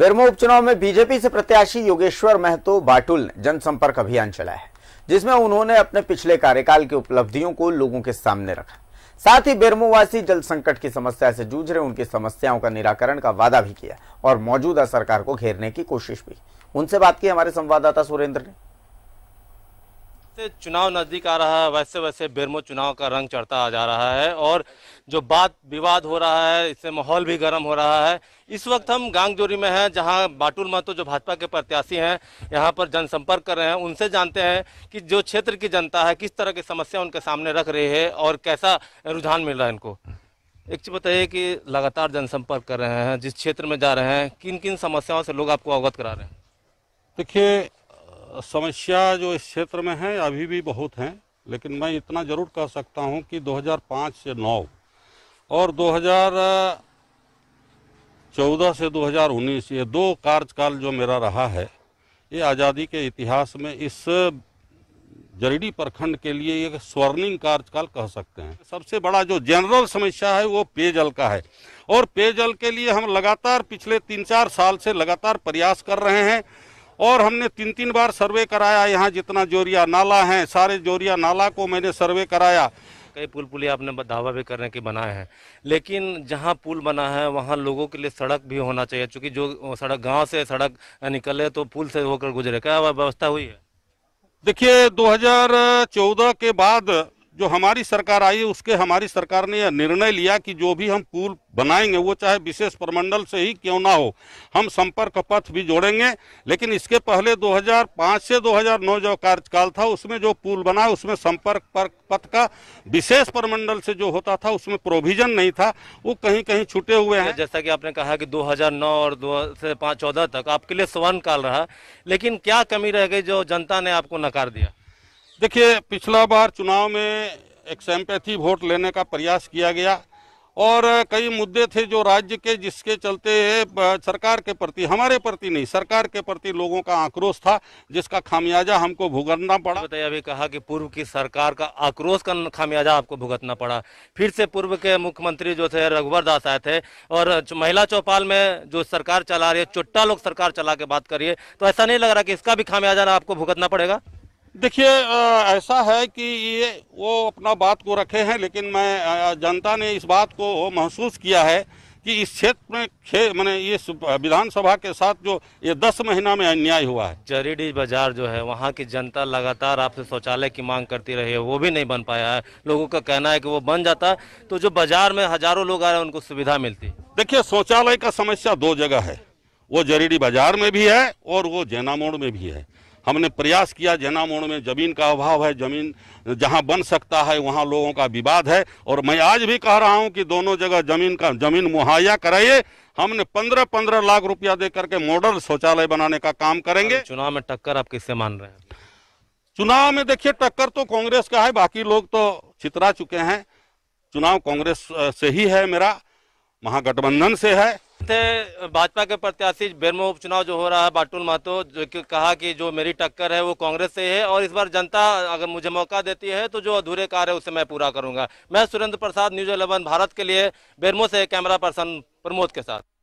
बेरमो उपचुनाव में बीजेपी से प्रत्याशी योगेश्वर महतो बाटुल ने जनसंपर्क अभियान चलाया है जिसमें उन्होंने अपने पिछले कार्यकाल की उपलब्धियों को लोगों के सामने रखा साथ ही बेरमोवासी जल संकट की समस्या से जूझ रहे उनकी समस्याओं का निराकरण का वादा भी किया और मौजूदा सरकार को घेरने की कोशिश भी उनसे बात की हमारे संवाददाता सुरेंद्र ने जैसे चुनाव नज़दीक आ रहा है वैसे वैसे बेरमो चुनाव का रंग चढ़ता आ जा रहा है और जो बात विवाद हो रहा है इससे माहौल भी गर्म हो रहा है इस वक्त हम गांगजोरी में हैं जहां बाटुल महतो जो भाजपा के प्रत्याशी हैं यहां पर जनसंपर्क कर रहे हैं उनसे जानते हैं कि जो क्षेत्र की जनता है किस तरह की समस्या उनके सामने रख रही है और कैसा रुझान मिल रहा है इनको एक चीज़ बताइए कि लगातार जनसंपर्क कर रहे हैं जिस क्षेत्र में जा रहे हैं किन किन समस्याओं से लोग आपको अवगत करा रहे हैं देखिए समस्या जो इस क्षेत्र में है अभी भी बहुत हैं लेकिन मैं इतना ज़रूर कह सकता हूं कि 2005 से 9 और 2014 से 2019 ये दो कार्यकाल जो मेरा रहा है ये आज़ादी के इतिहास में इस जरीडी प्रखंड के लिए एक स्वर्णिम कार्यकाल कह सकते हैं सबसे बड़ा जो जनरल समस्या है वो पेयजल का है और पेयजल के लिए हम लगातार पिछले तीन चार साल से लगातार प्रयास कर रहे हैं और हमने तीन तीन बार सर्वे कराया यहाँ जितना जोरिया नाला है सारे जोरिया नाला को मैंने सर्वे कराया कई पुल पुलिया आपने धावा भी करने की बनाए हैं लेकिन जहाँ पुल बना है वहाँ लोगों के लिए सड़क भी होना चाहिए क्योंकि जो सड़क गांव से सड़क निकले तो पुल से होकर गुजरे क्या व्यवस्था हुई है देखिए 2014 के बाद जो हमारी सरकार आई उसके हमारी सरकार ने यह निर्णय लिया कि जो भी हम पुल बनाएंगे वो चाहे विशेष प्रमंडल से ही क्यों ना हो हम संपर्क पथ भी जोड़ेंगे लेकिन इसके पहले 2005 से 2009 जो कार्यकाल था उसमें जो पुल बना उसमें संपर्क पथ का विशेष प्रमंडल से जो होता था उसमें प्रोविजन नहीं था वो कहीं कहीं छुटे हुए हैं जैसा कि आपने कहा कि दो और दो से पाँच चौदह तक आपके लिए स्वर्ण काल रहा लेकिन क्या कमी रह गई जो जनता ने आपको नकार दिया देखिए पिछला बार चुनाव में एक सैम्पैथी वोट लेने का प्रयास किया गया और कई मुद्दे थे जो राज्य के जिसके चलते सरकार के प्रति हमारे प्रति नहीं सरकार के प्रति लोगों का आक्रोश था जिसका खामियाजा हमको भुगतना पड़ा बताइए अभी कहा कि पूर्व की सरकार का आक्रोश का खामियाजा आपको भुगतना पड़ा फिर से पूर्व के मुख्यमंत्री जो थे रघुवर दास आए थे और महिला चौपाल में जो सरकार चला रही है चुट्टा लोग सरकार चला के बात करिए तो ऐसा नहीं लग रहा कि इसका भी खामियाजा आपको भुगतना पड़ेगा देखिए ऐसा है कि ये वो अपना बात को रखे हैं लेकिन मैं जनता ने इस बात को महसूस किया है कि इस क्षेत्र में खे मैंने ये विधानसभा के साथ जो ये दस महीना में अन्याय हुआ है चरीडी बाजार जो है वहाँ की जनता लगातार आपसे शौचालय की मांग करती रही है वो भी नहीं बन पाया है लोगों का कहना है कि वो बन जाता तो जो बाजार में हजारों लोग आ रहे हैं उनको सुविधा मिलती देखिए शौचालय का समस्या दो जगह है वो जरीडी बाजार में भी है और वो जैना मोड़ में भी है हमने प्रयास किया मोड़ में ज़मीन का अभाव है ज़मीन जहां बन सकता है वहां लोगों का विवाद है और मैं आज भी कह रहा हूं कि दोनों जगह ज़मीन का ज़मीन मुहैया कराइए हमने पंद्रह पंद्रह लाख रुपया दे करके मॉडल शौचालय बनाने का काम करेंगे चुनाव में टक्कर आप किससे मान रहे हैं चुनाव में देखिए टक्कर तो कांग्रेस का है बाकी लोग तो चितरा चुके हैं चुनाव कांग्रेस से ही है मेरा महागठबंधन से है थे भाजपा के प्रत्याशी बेरमो उपचुनाव जो हो रहा है बाटुल महतो जो कि कहा कि जो मेरी टक्कर है वो कांग्रेस से है और इस बार जनता अगर मुझे मौका देती है तो जो अधूरे कार्य है उसे मैं पूरा करूंगा मैं सुरेंद्र प्रसाद न्यूज इलेवन भारत के लिए बेरमो से कैमरा पर्सन प्रमोद के साथ